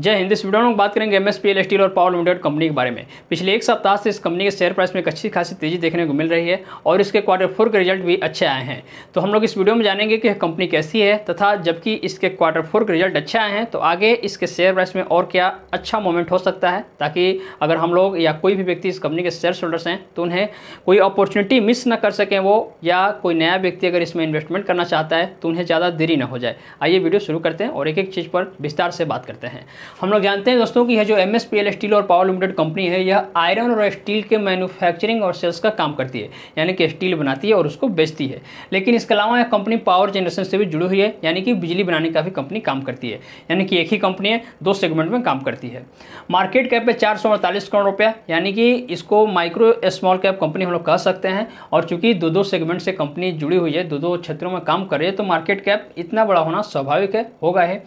जय हिंद इस वीडियो में बात करेंगे M S P L steel और पावर लिमिटेड कंपनी के बारे में पिछले एक सप्ताह से इस कंपनी के शेयर प्राइस में अच्छी खासी तेजी देखने को मिल रही है और इसके क्वार्टर फोर के रिजल्ट भी अच्छे आए हैं तो हम लोग इस वीडियो में जानेंगे कि कंपनी कैसी है तथा जबकि इसके क्वार्टर फोर के रिजल्ट अच्छे आए हैं तो आगे इसके शेयर प्राइस में और क्या अच्छा मोमेंट हो सकता है ताकि अगर हम लोग या कोई भी व्यक्ति इस कंपनी के शेयर होल्डर्स हैं तो उन्हें कोई अपॉर्चुनिटी मिस न कर सकें वो या कोई नया व्यक्ति अगर इसमें इन्वेस्टमेंट करना चाहता है तो उन्हें ज़्यादा देरी ना हो जाए आइए वीडियो शुरू करते हैं और एक एक चीज़ पर विस्तार से बात करते हैं हम लोग जानते हैं दोस्तों कि यह जो M S P L steel और पावर लिमिटेड कंपनी है यह आयरन और स्टील के मैन्युफैक्चरिंग और सेल्स का काम करती है यानी कि स्टील बनाती है और उसको बेचती है लेकिन इसके अलावा यह कंपनी पावर जनरेशन से भी जुड़ी हुई है यानी कि बिजली बनाने का भी कंपनी काम करती है यानी कि एक ही कंपनी है दो सेगमेंट में काम करती है मार्केट कैप है चार करोड़ रुपया यानी कि इसको माइक्रो स्मॉल कैप कंपनी हम लोग कह सकते हैं और चूंकि दो दो सेगमेंट से कंपनी जुड़ी हुई है दो दो क्षेत्रों में काम कर रही है तो मार्केट कैप इतना बड़ा होना स्वाभाविक है होगा है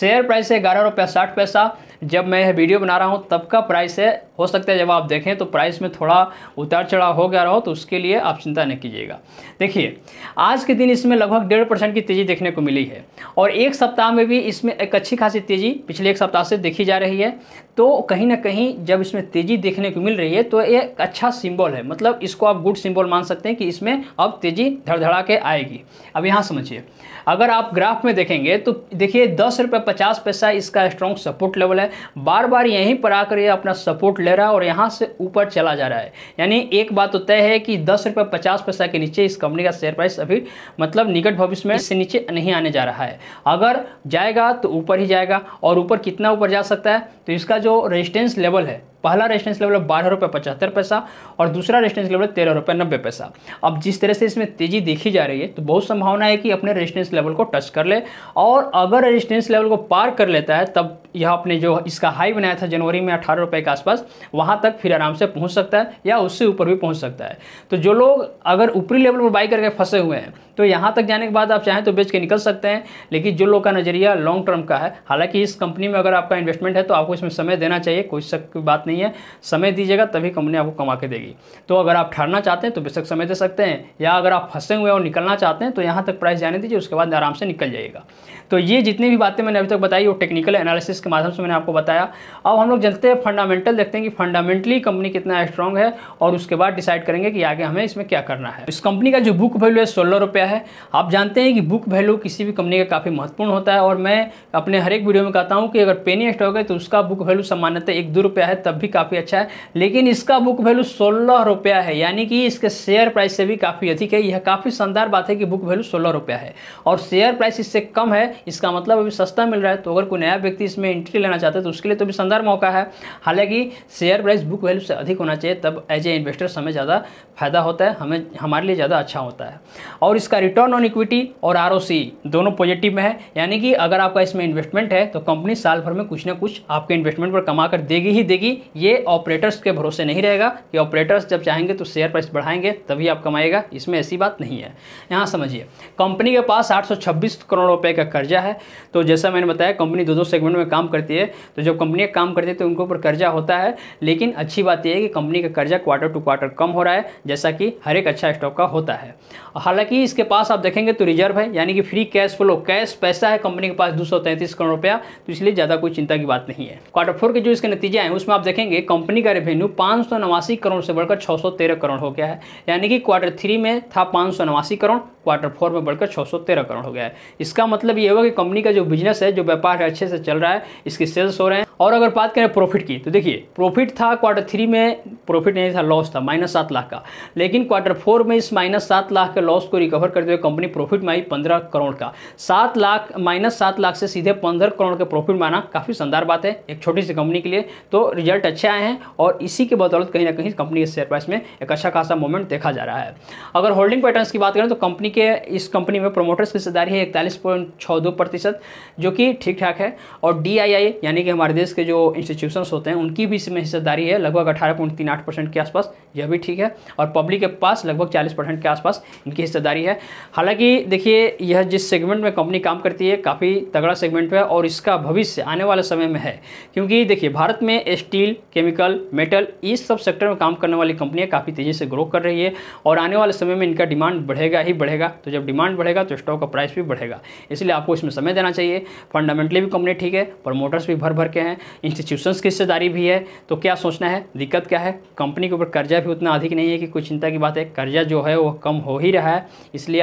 शेयर प्राइस है ग्यारह रुपया साठ पैसा जब मैं यह वीडियो बना रहा हूँ तब का प्राइस है हो सकता है जब आप देखें तो प्राइस में थोड़ा उतार चढ़ाव हो गया रहो तो उसके लिए आप चिंता नहीं कीजिएगा देखिए आज के दिन इसमें लगभग डेढ़ परसेंट की तेज़ी देखने को मिली है और एक सप्ताह में भी इसमें एक अच्छी खासी तेज़ी पिछले एक सप्ताह से देखी जा रही है तो कहीं ना कहीं जब इसमें तेज़ी देखने को मिल रही है तो ये अच्छा सिम्बॉल है मतलब इसको आप गुड सिम्बॉल मान सकते हैं कि इसमें अब तेज़ी धड़धड़ा के आएगी अब यहाँ समझिए अगर आप ग्राफ में देखेंगे तो देखिए दस रुपये पचास पैसा इसका स्ट्रॉन्ग सपोर्ट लेवल है है बार बार यहीं पर आकर ये अपना सपोर्ट ले रहा है और यहाँ से ऊपर चला जा रहा है यानी एक बात तो तय है कि दस रुपये पचास पैसा के नीचे इस कंपनी का शेयर प्राइस अभी मतलब निकट भविष्य में इससे नीचे नहीं आने जा रहा है अगर जाएगा तो ऊपर ही जाएगा और ऊपर कितना ऊपर जा सकता है तो इसका जो रेजिस्टेंस लेवल है पहला रेस्टेंस लेवल है बारह रुपये पचहत्तर पैसा और दूसरा रेस्टेंस लेवल है तेरह रुपये नब्बे पैसा अब जिस तरह से इसमें तेजी देखी जा रही है तो बहुत संभावना है कि अपने रेस्टेंस लेवल को टच कर ले और अगर रेजिस्टेंस लेवल को पार कर लेता है तब यह अपने जो इसका हाई बनाया था जनवरी में अठारह रुपये के आसपास वहाँ तक फिर आराम से पहुँच सकता है या उससे ऊपर भी पहुँच सकता है तो जो लोग अगर ऊपरी लेवल पर बाई करके फंसे हुए हैं तो यहाँ तक जाने के बाद आप चाहें तो बेच के निकल सकते हैं लेकिन जो लोग का नज़रिया लॉन्ग टर्म का है हालांकि इस कंपनी में अगर आपका इन्वेस्टमेंट है तो आपको इसमें समय देना चाहिए कोई शक की बात नहीं है समय दीजिएगा तभी कंपनी आपको कमा के देगी तो अगर आप ठहरना चाहते हैं तो बेशक समय दे सकते हैं या अगर आप फंसे हुए और निकलना चाहते हैं तो यहाँ तक प्राइस जाने दीजिए उसके बाद आराम से निकल जाइएगा तो ये जितनी भी बातें मैंने अभी तक बताई वो टेक्निकल एनालिसिस के माध्यम से मैंने आपको बताया अब हम लोग चलते हैं फंडामेंटल देखते हैं कि फंडामेंटली कंपनी कितना स्ट्रांग है और उसके बाद डिसाइड करेंगे कि आगे हमें इसमें क्या करना है इस कंपनी का जो बुक वैल्यू है सोलह रुपये गया है आप जानते हैं कि बुक वैल्यू किसी भी कंपनी का काफ़ी महत्वपूर्ण होता है और मैं अपने हर एक वीडियो में कहता हूँ कि अगर पेनी स्टॉक है तो उसका बुक वैल्यू सामान्यतः एक दो रुपया है तब भी काफ़ी अच्छा है लेकिन इसका बुक वैल्यू सोलह रुपया है यानी कि इसके शेयर प्राइस से भी काफ़ी अधिक है यह काफ़ी शानदार बात है कि बुक वैल्यू सोलह रुपया है और शेयर प्राइस इससे कम है इसका मतलब अभी सस्ता मिल रहा है तो अगर कोई नया व्यक्ति इसमें एंट्री लेना चाहता है तो उसके लिए तो भी शानदार मौका है हालांकि शेयर प्राइस बुक वैल्यू से अधिक होना चाहिए तब एज ए इन्वेस्टर्स हमें ज़्यादा फायदा होता है हमें हमारे लिए ज़्यादा अच्छा होता है और इसका आपका रिटर्न ऑन इक्विटी और आर दोनों पॉजिटिव में है यानी कि अगर आपका इसमें इन्वेस्टमेंट है तो कंपनी साल भर में कुछ ना कुछ आपके इन्वेस्टमेंट पर कमा कर देगी ही देगी ये ऑपरेटर्स के भरोसे नहीं रहेगा कि ऑपरेटर्स जब चाहेंगे तो शेयर प्राइस बढ़ाएंगे तभी आप कमाएगा इसमें ऐसी बात नहीं है यहाँ समझिए कंपनी के पास आठ करोड़ रुपए का कर्जा है तो जैसा मैंने बताया कंपनी दो दो सेगमेंट में काम करती है तो जब कंपनियाँ काम करती है तो उनके ऊपर कर्जा होता है लेकिन अच्छी बात यह है कि कंपनी का कर्जा क्वार्टर टू क्वार्टर कम हो रहा है जैसा कि हर एक अच्छा स्टॉक का होता है हालांकि इसके पास आप देखेंगे तो रिजर्व है यानी कि फ्री कैश फ्लो कैश पैसा है कंपनी के पास दो करोड़ रुपया तो इसलिए ज़्यादा कोई चिंता की बात नहीं है क्वार्टर फोर के जो इसके नतीजे हैं उसमें आप देखेंगे कंपनी का रेवेन्यू पांच करोड़ से बढ़कर छह करोड़ हो गया है यानी कि क्वार्टर थ्री में था पांच करोड़ क्वार्टर फोर में बढ़कर 613 करोड़ हो गया है इसका मतलब ये हुआ कि कंपनी का जो बिजनेस है जो व्यापार है अच्छे से चल रहा है इसकी सेल्स हो रहे हैं और अगर बात करें प्रॉफिट की तो देखिए प्रॉफिट था क्वार्टर थ्री में प्रॉफिट नहीं था लॉस था माइनस सात लाख का लेकिन क्वार्टर फोर में इस माइनस सात लाख के लॉस को रिकवर करते हुए कंपनी प्रॉफिट में आई पंद्रह करोड़ का सात लाख माइनस सात लाख से सीधे पंद्रह करोड़ के प्रॉफिट में आना काफ़ी शानदार बात है एक छोटी सी कंपनी के लिए तो रिजल्ट अच्छे आए हैं और इसी के बदौलत कहीं ना कहीं कंपनी के शेयर प्राइस में एक अच्छा खासा मूवमेंट देखा जा रहा है अगर होल्डिंग पैटर्न की बात करें तो कंपनी के इस कंपनी में प्रोमोटर्स की हिस्सेदारी है इकतालीस पॉइंट छः दो प्रतिशत जो कि ठीक ठाक है और डी आई आई यानी कि हमारे देश के जो इंस्टीट्यूशन होते हैं उनकी भी इसमें हिस्सेदारी है लगभग अठारह पॉइंट तीन आठ परसेंट के आसपास यह भी ठीक है और पब्लिक के पास लगभग चालीस परसेंट के आसपास इनकी हिस्सेदारी है हालांकि देखिए यह जिस सेगमेंट में कंपनी काम करती है काफ़ी तगड़ा सेगमेंट है और इसका भविष्य आने वाले समय में है क्योंकि देखिए भारत में स्टील केमिकल मेटल इस सब सेक्टर में काम करने वाली कंपनियाँ काफ़ी तेज़ी से ग्रो कर रही है और आने वाले समय में इनका डिमांड बढ़ेगा ही बढ़ेगा बढ़ेगा तो जब डिमांड बढ़ेगा तो स्टॉक का प्राइस भी बढ़ेगा इसलिए आपको इसमें समय देना चाहिए फंडामेंटली भी कंपनी ठीक है प्रमोटर्स भी भर भर के हैं इंस्टीट्यूशंस की हिस्सेदारी भी है तो क्या सोचना है दिक्कत क्या है कंपनी के ऊपर कर्जा भी उतना अधिक नहीं है कि कोई चिंता की बात है कर्जा जो है वो कम हो ही रहा है इसलिए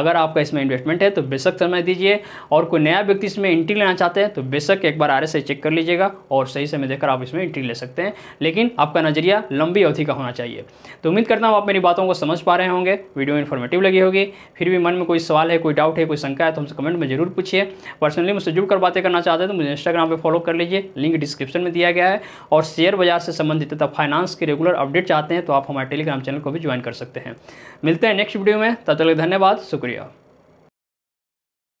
अगर आपका इसमें इन्वेस्टमेंट है तो बेशक समय दीजिए और कोई नया व्यक्ति इसमें एंट्री लेना चाहते हैं तो बेशक एक बार आर चेक कर लीजिएगा और सही समय देकर आप इसमें एंट्री ले सकते हैं लेकिन आपका नज़रिया लंबी अवधि का होना चाहिए तो उम्मीद करता हूँ आप मेरी बातों को समझ पा रहे होंगे वीडियो इन्फॉर्मेटिव लगी होगी फिर भी मन में कोई सवाल है कोई डाउट है कोई शंका है तो हमसे कमेंट में जरूर पूछिए पर्सनली मुझसे जुड़कर बातें करना चाहते हैं तो मुझे इंस्टाग्राम पर फॉलो कर लीजिए लिंक डिस्क्रिप्शन में दिया गया है और शेयर बाजार से संबंधित तथा फाइनेंस के रेगुलर अपडेट चाहते हैं तो आप हमारे टेलीग्राम चैनल को भी ज्वाइन कर सकते हैं मिलते हैं नेक्स्ट वीडियो में तब तक धन्यवाद शुक्रिया